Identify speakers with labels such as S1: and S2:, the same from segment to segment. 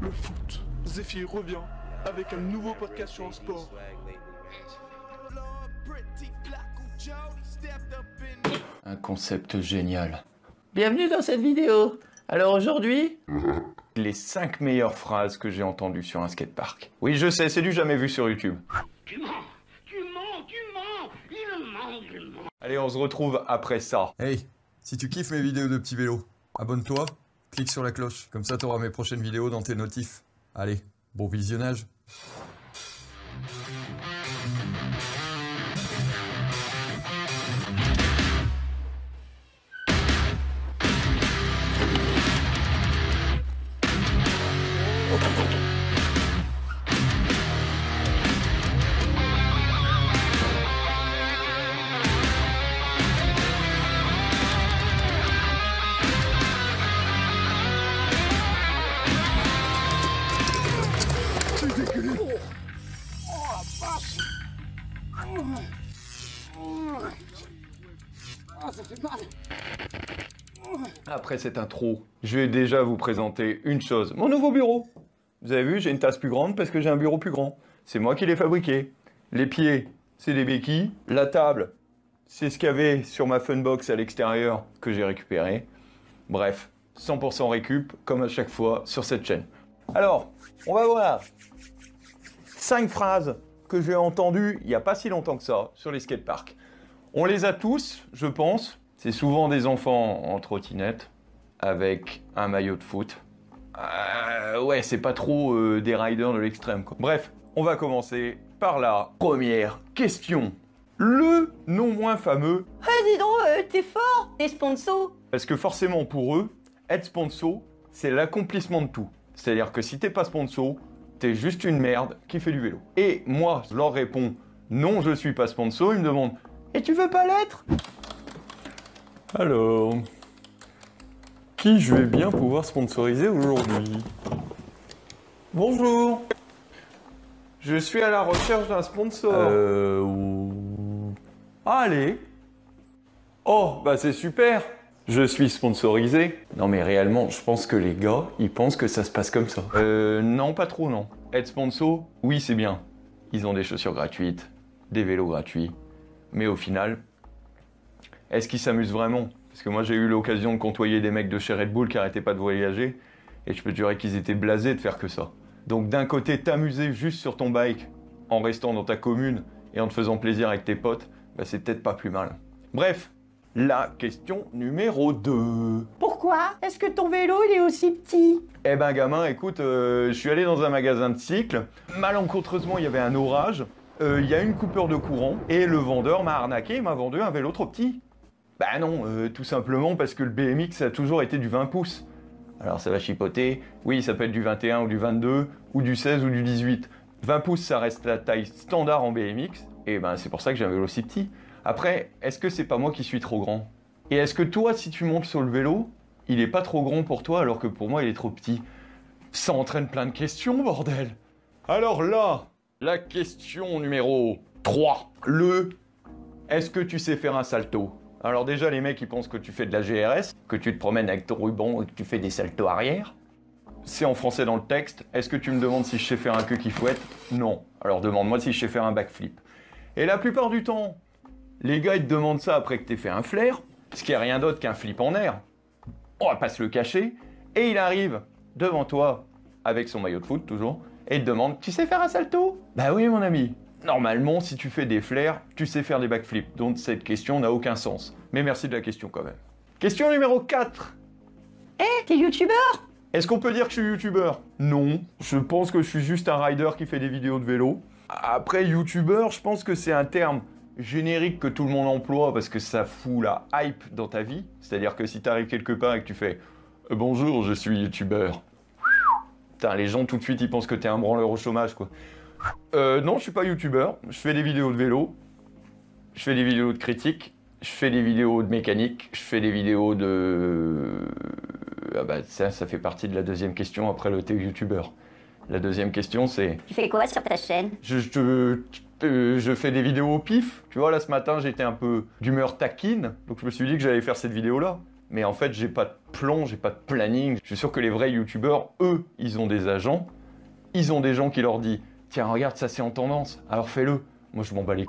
S1: le foot. Zephyr revient avec un nouveau podcast sur le sport. Un concept génial. Bienvenue dans cette vidéo. Alors aujourd'hui, les 5 meilleures phrases que j'ai entendues sur un skatepark. Oui, je sais, c'est du jamais vu sur YouTube. Tu mens, tu mens, tu mens, il ment, Allez, on se retrouve après ça. Hey, si tu kiffes mes vidéos de petits vélos, abonne-toi clique sur la cloche, comme ça tu auras mes prochaines vidéos dans tes notifs. Allez, bon visionnage après cette intro, je vais déjà vous présenter une chose. Mon nouveau bureau. Vous avez vu, j'ai une tasse plus grande parce que j'ai un bureau plus grand. C'est moi qui l'ai fabriqué. Les pieds, c'est des béquilles. La table, c'est ce qu'il y avait sur ma funbox à l'extérieur que j'ai récupéré. Bref, 100% récup, comme à chaque fois sur cette chaîne. Alors, on va voir cinq phrases que j'ai entendues il n'y a pas si longtemps que ça sur les skateparks. On les a tous, je pense. C'est souvent des enfants en trottinette avec un maillot de foot. Euh, ouais, c'est pas trop euh, des riders de l'extrême. Bref, on va commencer par la première question. Le non moins fameux. hey, eh, euh, t'es fort, t'es sponsor. Parce que forcément, pour eux, être sponsor, c'est l'accomplissement de tout. C'est-à-dire que si t'es pas sponsor, t'es juste une merde qui fait du vélo. Et moi, je leur réponds non, je suis pas sponsor. Ils me demandent et tu veux pas l'être Alors qui je vais bien pouvoir sponsoriser aujourd'hui. Bonjour Je suis à la recherche d'un sponsor. Euh... Allez Oh, bah c'est super je suis sponsorisé. Non mais réellement, je pense que les gars, ils pensent que ça se passe comme ça. Euh, non, pas trop, non. Être sponsor, oui, c'est bien. Ils ont des chaussures gratuites, des vélos gratuits. Mais au final, est-ce qu'ils s'amusent vraiment parce que moi, j'ai eu l'occasion de côtoyer des mecs de chez Red Bull qui arrêtaient pas de voyager. Et je peux te jurer qu'ils étaient blasés de faire que ça. Donc d'un côté, t'amuser juste sur ton bike, en restant dans ta commune et en te faisant plaisir avec tes potes, bah, c'est peut-être pas plus mal. Bref, la question numéro 2. Pourquoi Est-ce que ton vélo, il est aussi petit Eh ben gamin, écoute, euh, je suis allé dans un magasin de cycles. Malencontreusement, il y avait un orage. Euh, il y a une coupeur de courant et le vendeur m'a arnaqué et m'a vendu un vélo trop petit. Bah non, euh, tout simplement parce que le BMX a toujours été du 20 pouces. Alors ça va chipoter, oui ça peut être du 21 ou du 22 ou du 16 ou du 18. 20 pouces ça reste la taille standard en BMX et ben c'est pour ça que j'ai un vélo si petit. Après, est-ce que c'est pas moi qui suis trop grand Et est-ce que toi si tu montes sur le vélo, il est pas trop grand pour toi alors que pour moi il est trop petit Ça entraîne plein de questions bordel Alors là, la question numéro 3. Le est-ce que tu sais faire un salto alors déjà, les mecs, ils pensent que tu fais de la GRS, que tu te promènes avec ton ruban et que tu fais des saltos arrière. C'est en français dans le texte. Est-ce que tu me demandes si je sais faire un queue qui fouette Non. Alors demande-moi si je sais faire un backflip. Et la plupart du temps, les gars, ils te demandent ça après que t'aies fait un flair, ce qui est rien d'autre qu'un flip en air. On va pas se le cacher. Et il arrive devant toi, avec son maillot de foot toujours, et te demande Tu sais faire un salto Bah oui, mon ami normalement, si tu fais des flares, tu sais faire des backflips, donc cette question n'a aucun sens. Mais merci de la question quand même. Question numéro 4 Eh, t'es youtubeur Est-ce qu'on peut dire que je suis youtubeur Non, je pense que je suis juste un rider qui fait des vidéos de vélo. Après, youtubeur, je pense que c'est un terme générique que tout le monde emploie parce que ça fout la hype dans ta vie. C'est-à-dire que si t'arrives quelque part et que tu fais « Bonjour, je suis youtubeur », les gens tout de suite ils pensent que t'es un branleur au chômage quoi euh, Non, je suis pas youtubeur. Je fais des vidéos de vélo. Je fais des vidéos de critique. Je fais des vidéos de mécanique. Je fais des vidéos de. Ah bah, ça, ça fait partie de la deuxième question après le thé youtubeur. La deuxième question, c'est. Tu fais quoi sur ta chaîne je, fais des vidéos au pif. Tu vois, là ce matin, j'étais un peu d'humeur taquine, donc je me suis dit que j'allais faire cette vidéo-là. Mais en fait, j'ai pas de plan, j'ai pas de planning. Je suis sûr que les vrais youtubeurs, eux, ils ont des agents. Ils ont des gens qui leur disent tiens, regarde, ça c'est en tendance, alors fais-le. Moi, je m'en bats les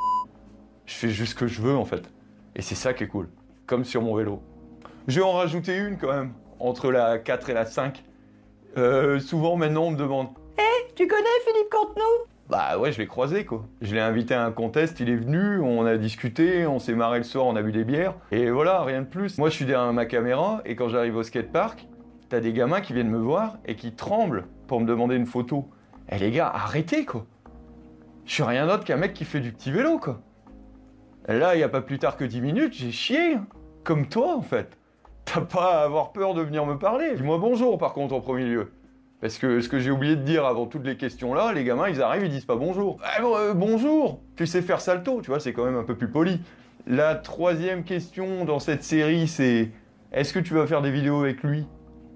S1: Je fais juste ce que je veux, en fait. Et c'est ça qui est cool. Comme sur mon vélo. Je vais en rajouter une, quand même, entre la 4 et la 5. Euh, souvent, maintenant, on me demande Hé, eh, tu connais Philippe Cantenou Bah ouais, je l'ai croisé, quoi. Je l'ai invité à un contest, il est venu, on a discuté, on s'est marré le soir, on a bu des bières. Et voilà, rien de plus. Moi, je suis derrière ma caméra, et quand j'arrive au skatepark, t'as des gamins qui viennent me voir et qui tremblent pour me demander une photo. Eh les gars, arrêtez quoi Je suis rien d'autre qu'un mec qui fait du petit vélo quoi. là, il n'y a pas plus tard que 10 minutes, j'ai chié. Hein. Comme toi en fait. T'as pas à avoir peur de venir me parler. Dis-moi bonjour par contre en premier lieu. Parce que ce que j'ai oublié de dire avant toutes les questions là, les gamins ils arrivent, ils disent pas bonjour. Eh euh, bonjour Tu sais faire salto, tu vois, c'est quand même un peu plus poli. La troisième question dans cette série c'est Est-ce que tu vas faire des vidéos avec lui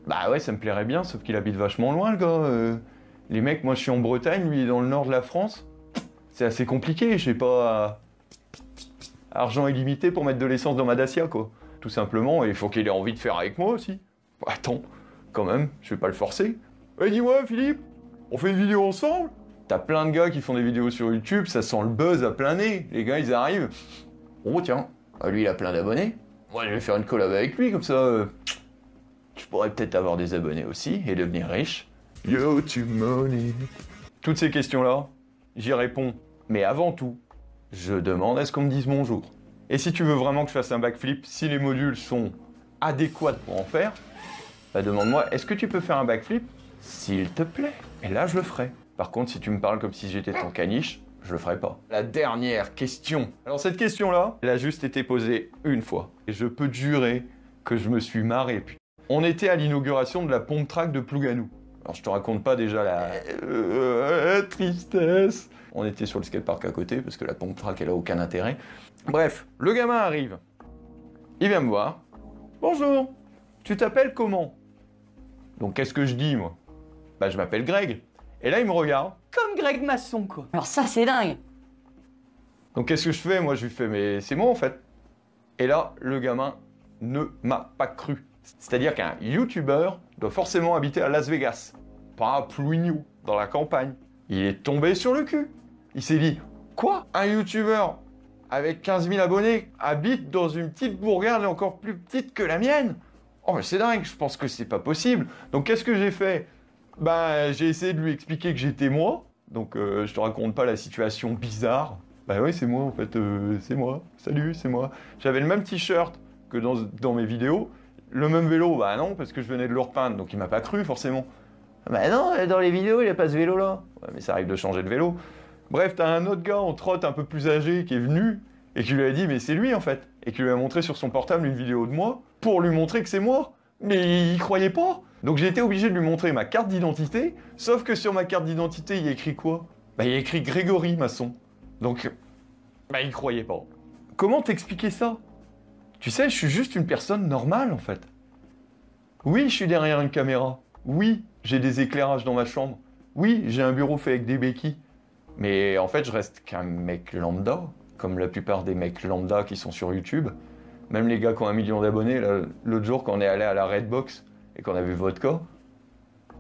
S1: Bah ouais, ça me plairait bien, sauf qu'il habite vachement loin le gars. Euh. Les mecs, moi je suis en Bretagne, lui dans le nord de la France. C'est assez compliqué, j'ai pas euh, argent illimité pour mettre de l'essence dans ma Dacia, quoi. Tout simplement, il faut qu'il ait envie de faire avec moi aussi. Bah, attends, quand même, je vais pas le forcer. Eh dis-moi Philippe, on fait une vidéo ensemble T'as plein de gars qui font des vidéos sur YouTube, ça sent le buzz à plein nez. Les gars, ils arrivent. Oh tiens, ah, lui il a plein d'abonnés. Moi je vais faire une collab avec lui, comme ça euh, je pourrais peut-être avoir des abonnés aussi et devenir riche. Yo, tu money. Toutes ces questions-là, j'y réponds. Mais avant tout, je demande à ce qu'on me dise bonjour. Et si tu veux vraiment que je fasse un backflip, si les modules sont adéquats pour en faire, bah demande-moi, est-ce que tu peux faire un backflip S'il te plaît. Et là, je le ferai. Par contre, si tu me parles comme si j'étais ton caniche, je le ferai pas. La dernière question. Alors cette question-là, elle a juste été posée une fois. Et je peux te jurer que je me suis marré. On était à l'inauguration de la pompe track de Plouganou. Alors je te raconte pas déjà euh, la tristesse. On était sur le skatepark à côté parce que la pompe traque elle a aucun intérêt. Bref, le gamin arrive. Il vient me voir. Bonjour. Tu t'appelles comment Donc qu'est-ce que je dis moi Bah je m'appelle Greg. Et là il me regarde. Comme Greg Masson quoi. Alors ça c'est dingue. Donc qu'est-ce que je fais Moi je lui fais mais c'est moi en fait. Et là le gamin ne m'a pas cru. C'est-à-dire qu'un YouTuber doit forcément habiter à Las Vegas, pas à Plouignou, dans la campagne. Il est tombé sur le cul. Il s'est dit Quoi Un YouTuber avec 15 000 abonnés habite dans une petite bourgade encore plus petite que la mienne Oh, mais c'est dingue, je pense que c'est pas possible. Donc, qu'est-ce que j'ai fait Ben, j'ai essayé de lui expliquer que j'étais moi. Donc, euh, je te raconte pas la situation bizarre. Ben oui, c'est moi en fait, euh, c'est moi. Salut, c'est moi. J'avais le même t-shirt que dans mes vidéos, le même vélo Bah non, parce que je venais de le repeindre, donc il m'a pas cru forcément. Bah non, euh, dans les vidéos, il a pas ce vélo-là. Ouais, mais ça arrive de changer de vélo. Bref, t'as un autre gars en trotte un peu plus âgé qui est venu et qui lui a dit mais c'est lui en fait. Et qui lui a montré sur son portable une vidéo de moi pour lui montrer que c'est moi. Mais il croyait pas. Donc j'ai été obligé de lui montrer ma carte d'identité, sauf que sur ma carte d'identité, il y a écrit quoi Bah il y a écrit Grégory Masson. Donc, bah il croyait pas. Comment t'expliquer ça tu sais, je suis juste une personne normale en fait. Oui, je suis derrière une caméra. Oui, j'ai des éclairages dans ma chambre. Oui, j'ai un bureau fait avec des béquilles. Mais en fait, je reste qu'un mec lambda, comme la plupart des mecs lambda qui sont sur YouTube. Même les gars qui ont un million d'abonnés, l'autre jour quand on est allé à la Redbox et qu'on a vu Vodka,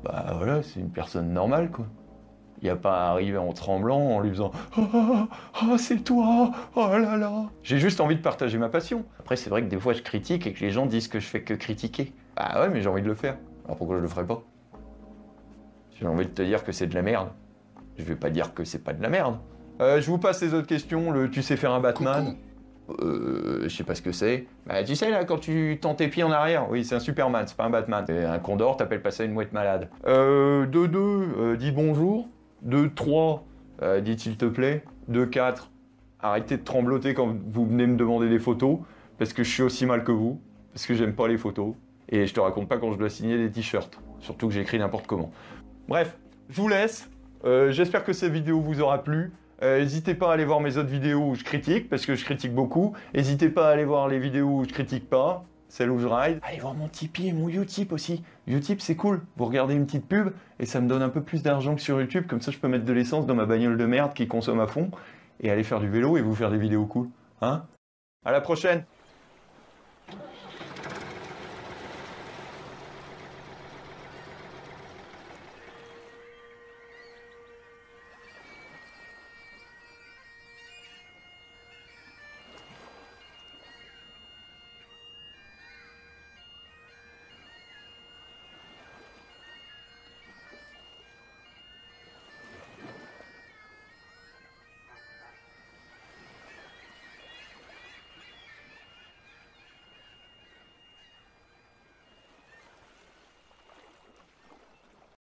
S1: bah voilà, c'est une personne normale quoi. Il n'y a pas à arriver en tremblant, en lui faisant Ah, oh, c'est toi Oh là là J'ai juste envie de partager ma passion. Après, c'est vrai que des fois, je critique et que les gens disent que je fais que critiquer. Ah ouais, mais j'ai envie de le faire. Alors pourquoi je le ferais pas J'ai envie de te dire que c'est de la merde. Je vais pas dire que c'est pas de la merde. Euh, je vous passe les autres questions. Le tu sais faire un Batman Euh, je sais pas ce que c'est. Bah, tu sais, là, quand tu tends tes pieds en arrière, oui, c'est un Superman, c'est pas un Batman. C'est un condor, t'appelles pas ça une mouette malade. Euh, deux dis bonjour. 2, 3, dites il te plaît. Deux, 4, arrêtez de trembloter quand vous venez me demander des photos, parce que je suis aussi mal que vous, parce que j'aime pas les photos. Et je te raconte pas quand je dois signer des t-shirts, surtout que j'écris n'importe comment. Bref, je vous laisse. Euh, j'espère que cette vidéo vous aura plu. Euh, n'hésitez pas à aller voir mes autres vidéos où je critique, parce que je critique beaucoup. N'hésitez pas à aller voir les vidéos où je critique pas, celles où je ride. Allez voir mon Tipeee et mon Utip aussi. YouTube, c'est cool. Vous regardez une petite pub et ça me donne un peu plus d'argent que sur YouTube. Comme ça, je peux mettre de l'essence dans ma bagnole de merde qui consomme à fond et aller faire du vélo et vous faire des vidéos cool. Hein À la prochaine